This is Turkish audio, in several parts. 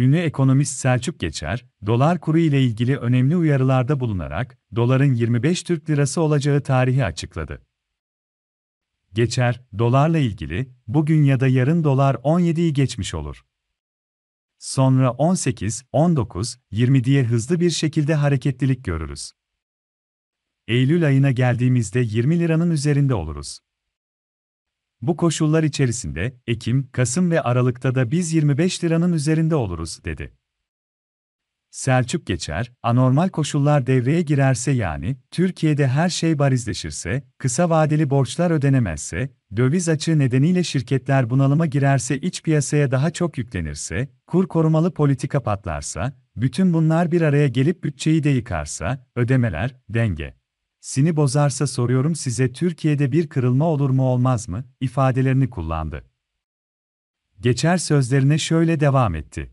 ünlü ekonomist Selçuk Geçer, dolar kuru ile ilgili önemli uyarılarda bulunarak, doların 25 Türk lirası olacağı tarihi açıkladı. Geçer, dolarla ilgili, bugün ya da yarın dolar 17'yi geçmiş olur. Sonra 18, 19, 20 diye hızlı bir şekilde hareketlilik görürüz. Eylül ayına geldiğimizde 20 liranın üzerinde oluruz. Bu koşullar içerisinde Ekim, Kasım ve Aralık'ta da biz 25 liranın üzerinde oluruz dedi. Selçuk Geçer, anormal koşullar devreye girerse yani, Türkiye'de her şey barizleşirse, kısa vadeli borçlar ödenemezse, döviz açığı nedeniyle şirketler bunalıma girerse iç piyasaya daha çok yüklenirse, kur korumalı politika patlarsa, bütün bunlar bir araya gelip bütçeyi de yıkarsa, ödemeler, denge sini bozarsa soruyorum size Türkiye'de bir kırılma olur mu olmaz mı, ifadelerini kullandı. Geçer sözlerine şöyle devam etti.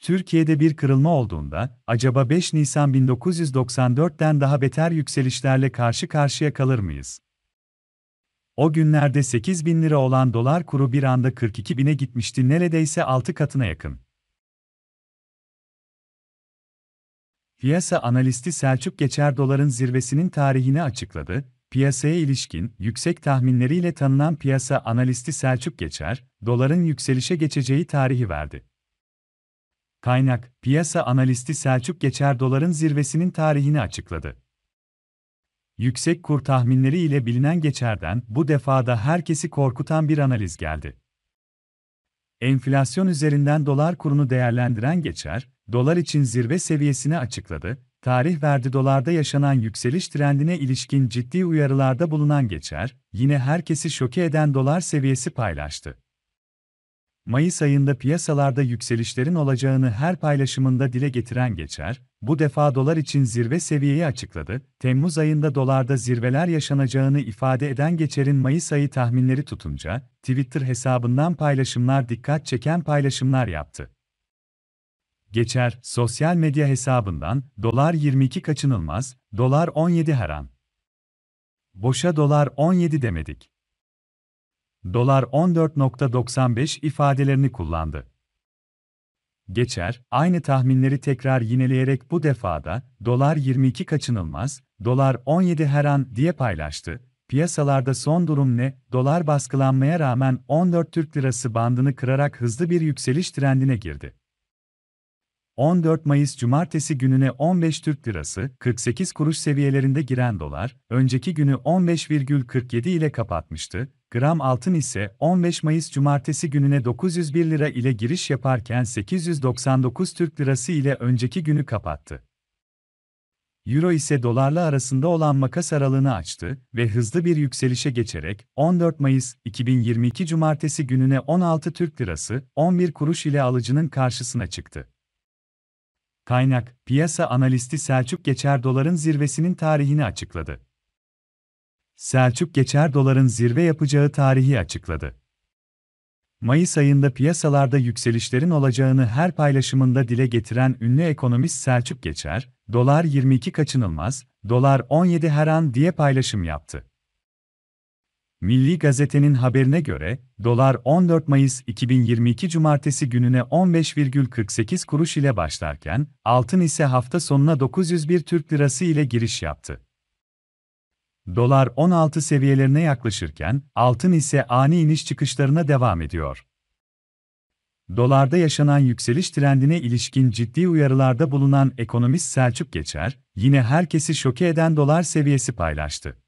Türkiye'de bir kırılma olduğunda, acaba 5 Nisan 1994'ten daha beter yükselişlerle karşı karşıya kalır mıyız? O günlerde 8 bin lira olan dolar kuru bir anda 42 bine gitmişti neredeyse 6 katına yakın. Piyasa analisti Selçuk Geçer doların zirvesinin tarihini açıkladı. Piyasaya ilişkin yüksek tahminleriyle tanınan piyasa analisti Selçuk Geçer, doların yükselişe geçeceği tarihi verdi. Kaynak, piyasa analisti Selçuk Geçer doların zirvesinin tarihini açıkladı. Yüksek kur tahminleri ile bilinen Geçer'den bu defada herkesi korkutan bir analiz geldi. Enflasyon üzerinden dolar kurunu değerlendiren Geçer, dolar için zirve seviyesini açıkladı, tarih verdi dolarda yaşanan yükseliş trendine ilişkin ciddi uyarılarda bulunan geçer, yine herkesi şoke eden dolar seviyesi paylaştı. Mayıs ayında piyasalarda yükselişlerin olacağını her paylaşımında dile getiren geçer, bu defa dolar için zirve seviyeyi açıkladı. Temmuz ayında dolarda zirveler yaşanacağını ifade eden geçerin Mayıs ayı tahminleri tutunca Twitter hesabından paylaşımlar dikkat çeken paylaşımlar yaptı geçer, sosyal medya hesabından, dolar 22 kaçınılmaz, dolar 17 her an. Boşa dolar 17 demedik. Dolar 14.95 ifadelerini kullandı. Geçer, aynı tahminleri tekrar yineleyerek bu defada, dolar 22 kaçınılmaz, dolar 17 her an diye paylaştı. Piyasalarda son durum ne? Dolar baskılanmaya rağmen 14 Türk Lirası bandını kırarak hızlı bir yükseliş trendine girdi. 14 Mayıs Cumartesi gününe 15 Türk Lirası 48 kuruş seviyelerinde giren dolar, önceki günü 15,47 ile kapatmıştı. Gram altın ise 15 Mayıs Cumartesi gününe 901 lira ile giriş yaparken 899 Türk Lirası ile önceki günü kapattı. Euro ise dolarla arasında olan makas aralığını açtı ve hızlı bir yükselişe geçerek 14 Mayıs 2022 Cumartesi gününe 16 Türk Lirası 11 kuruş ile alıcının karşısına çıktı. Kaynak, piyasa analisti Selçuk Geçer doların zirvesinin tarihini açıkladı. Selçuk Geçer doların zirve yapacağı tarihi açıkladı. Mayıs ayında piyasalarda yükselişlerin olacağını her paylaşımında dile getiren ünlü ekonomist Selçuk Geçer, dolar 22 kaçınılmaz, dolar 17 her an diye paylaşım yaptı. Milli Gazete'nin haberine göre, dolar 14 Mayıs 2022 Cumartesi gününe 15,48 kuruş ile başlarken, altın ise hafta sonuna 901 Türk Lirası ile giriş yaptı. Dolar 16 seviyelerine yaklaşırken, altın ise ani iniş çıkışlarına devam ediyor. Dolarda yaşanan yükseliş trendine ilişkin ciddi uyarılarda bulunan ekonomist Selçuk Geçer, yine herkesi şoke eden dolar seviyesi paylaştı.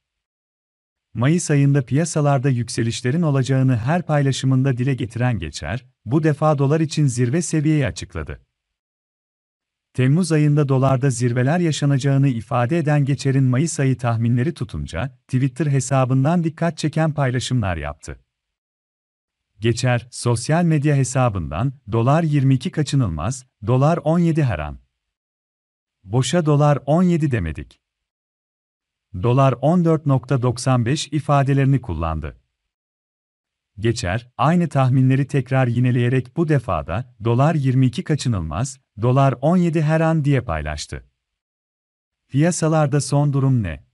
Mayıs ayında piyasalarda yükselişlerin olacağını her paylaşımında dile getiren Geçer, bu defa dolar için zirve seviyeyi açıkladı. Temmuz ayında dolarda zirveler yaşanacağını ifade eden Geçer'in Mayıs ayı tahminleri tutunca, Twitter hesabından dikkat çeken paylaşımlar yaptı. Geçer, sosyal medya hesabından, dolar 22 kaçınılmaz, dolar 17 her an. Boşa dolar 17 demedik dolar 14.95 ifadelerini kullandı. Geçer, aynı tahminleri tekrar yineleyerek bu defada, dolar 22 kaçınılmaz, dolar 17 her an diye paylaştı. Piyasalarda son durum ne?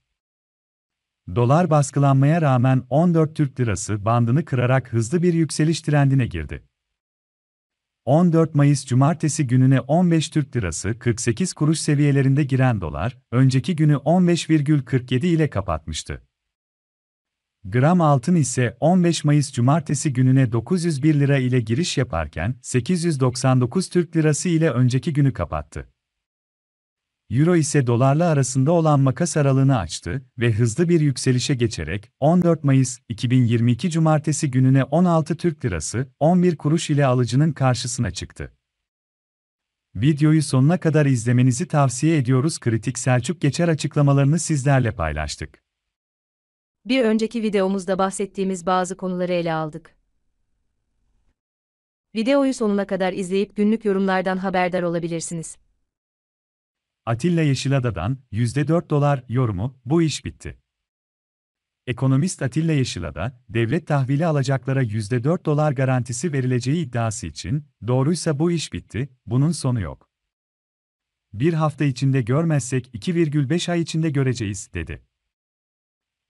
Dolar baskılanmaya rağmen 14 Türk Lirası bandını kırarak hızlı bir yükseliş trendine girdi. 14 Mayıs Cumartesi gününe 15 Türk Lirası 48 kuruş seviyelerinde giren dolar, önceki günü 15,47 ile kapatmıştı. Gram altın ise 15 Mayıs Cumartesi gününe 901 lira ile giriş yaparken 899 Türk Lirası ile önceki günü kapattı. Euro ise dolarla arasında olan makas aralığını açtı ve hızlı bir yükselişe geçerek 14 Mayıs 2022 cumartesi gününe 16 Türk Lirası 11 kuruş ile alıcının karşısına çıktı. Videoyu sonuna kadar izlemenizi tavsiye ediyoruz. Kritik Selçuk Geçer açıklamalarını sizlerle paylaştık. Bir önceki videomuzda bahsettiğimiz bazı konuları ele aldık. Videoyu sonuna kadar izleyip günlük yorumlardan haberdar olabilirsiniz. Atilla Yeşilada'dan %4 dolar yorumu, bu iş bitti. Ekonomist Atilla Yeşilada, devlet tahvili alacaklara %4 dolar garantisi verileceği iddiası için, doğruysa bu iş bitti, bunun sonu yok. Bir hafta içinde görmezsek 2,5 ay içinde göreceğiz, dedi.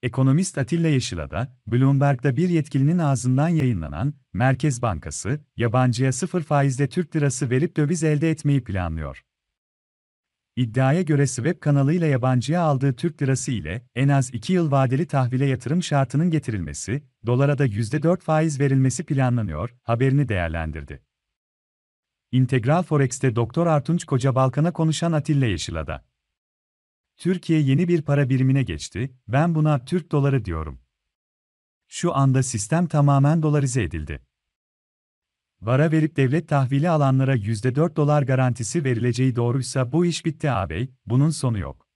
Ekonomist Atilla Yeşilada, Bloomberg'da bir yetkilinin ağzından yayınlanan, Merkez Bankası, yabancıya sıfır faizle Türk lirası verip döviz elde etmeyi planlıyor. İddiaya göre SWEP kanalıyla yabancıya aldığı Türk lirası ile en az 2 yıl vadeli tahvile yatırım şartının getirilmesi, dolara da %4 faiz verilmesi planlanıyor, haberini değerlendirdi. İntegral Forex'te Doktor Artunç Koca Balkan'a konuşan Atilla Yeşilada. Türkiye yeni bir para birimine geçti, ben buna Türk doları diyorum. Şu anda sistem tamamen dolarize edildi vara verip devlet tahvili alanlara %4 dolar garantisi verileceği doğruysa bu iş bitti ağabey, bunun sonu yok.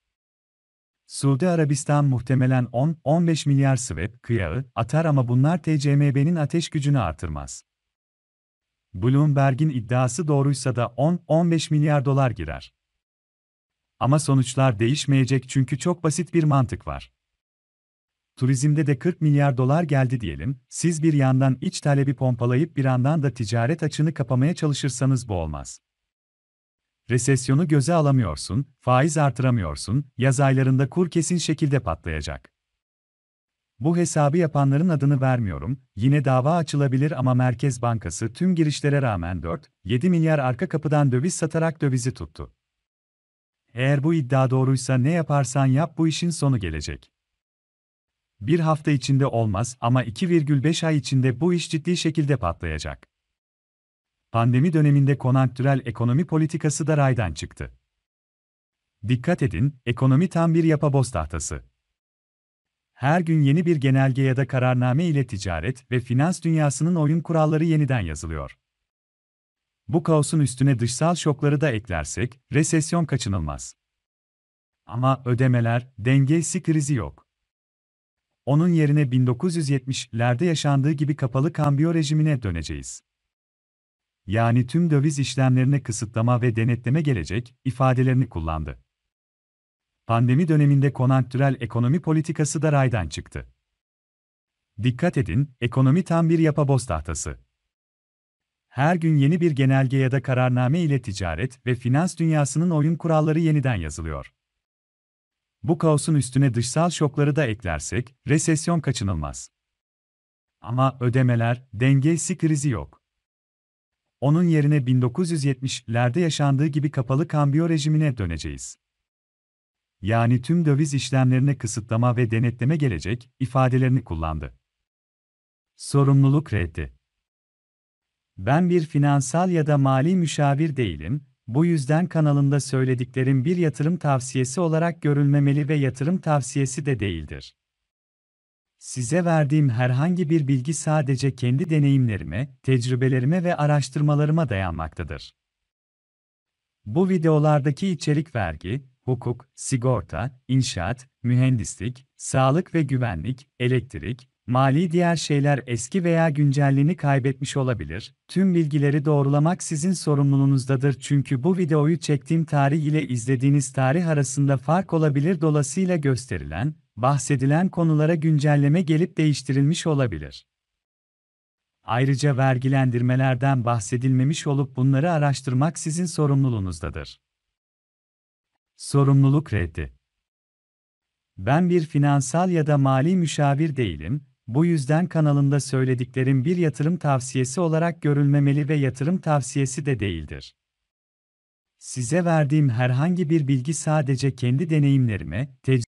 Suudi Arabistan muhtemelen 10-15 milyar swap kıyağı atar ama bunlar TCMB'nin ateş gücünü artırmaz. Bloomberg'in iddiası doğruysa da 10-15 milyar dolar girer. Ama sonuçlar değişmeyecek çünkü çok basit bir mantık var turizmde de 40 milyar dolar geldi diyelim, siz bir yandan iç talebi pompalayıp bir yandan da ticaret açını kapamaya çalışırsanız bu olmaz. Resesyonu göze alamıyorsun, faiz artıramıyorsun, yaz aylarında kur kesin şekilde patlayacak. Bu hesabı yapanların adını vermiyorum, yine dava açılabilir ama Merkez Bankası tüm girişlere rağmen 4-7 milyar arka kapıdan döviz satarak dövizi tuttu. Eğer bu iddia doğruysa ne yaparsan yap bu işin sonu gelecek. Bir hafta içinde olmaz ama 2,5 ay içinde bu iş ciddi şekilde patlayacak. Pandemi döneminde konanktürel ekonomi politikası da raydan çıktı. Dikkat edin, ekonomi tam bir yapaboz tahtası. Her gün yeni bir genelge ya da kararname ile ticaret ve finans dünyasının oyun kuralları yeniden yazılıyor. Bu kaosun üstüne dışsal şokları da eklersek, resesyon kaçınılmaz. Ama ödemeler, dengesi krizi yok onun yerine 1970'lerde yaşandığı gibi kapalı kambiyo rejimine döneceğiz. Yani tüm döviz işlemlerine kısıtlama ve denetleme gelecek ifadelerini kullandı. Pandemi döneminde konantürel ekonomi politikası da raydan çıktı. Dikkat edin, ekonomi tam bir yapaboz tahtası. Her gün yeni bir genelge ya da kararname ile ticaret ve finans dünyasının oyun kuralları yeniden yazılıyor. Bu kaosun üstüne dışsal şokları da eklersek, resesyon kaçınılmaz. Ama ödemeler, dengesi krizi yok. Onun yerine 1970'lerde yaşandığı gibi kapalı kambiyo rejimine döneceğiz. Yani tüm döviz işlemlerine kısıtlama ve denetleme gelecek ifadelerini kullandı. Sorumluluk reddi. Ben bir finansal ya da mali müşavir değilim, bu yüzden kanalımda söylediklerim bir yatırım tavsiyesi olarak görülmemeli ve yatırım tavsiyesi de değildir. Size verdiğim herhangi bir bilgi sadece kendi deneyimlerime, tecrübelerime ve araştırmalarıma dayanmaktadır. Bu videolardaki içerik vergi, hukuk, sigorta, inşaat, mühendislik, sağlık ve güvenlik, elektrik, Mali diğer şeyler eski veya güncelliğini kaybetmiş olabilir. Tüm bilgileri doğrulamak sizin sorumluluğunuzdadır çünkü bu videoyu çektiğim tarih ile izlediğiniz tarih arasında fark olabilir dolayısıyla gösterilen, bahsedilen konulara güncelleme gelip değiştirilmiş olabilir. Ayrıca vergilendirmelerden bahsedilmemiş olup bunları araştırmak sizin sorumluluğunuzdadır. Sorumluluk reddi ben bir finansal ya da mali müşavir değilim, bu yüzden kanalımda söylediklerim bir yatırım tavsiyesi olarak görülmemeli ve yatırım tavsiyesi de değildir. Size verdiğim herhangi bir bilgi sadece kendi deneyimlerime, tecrübelerime,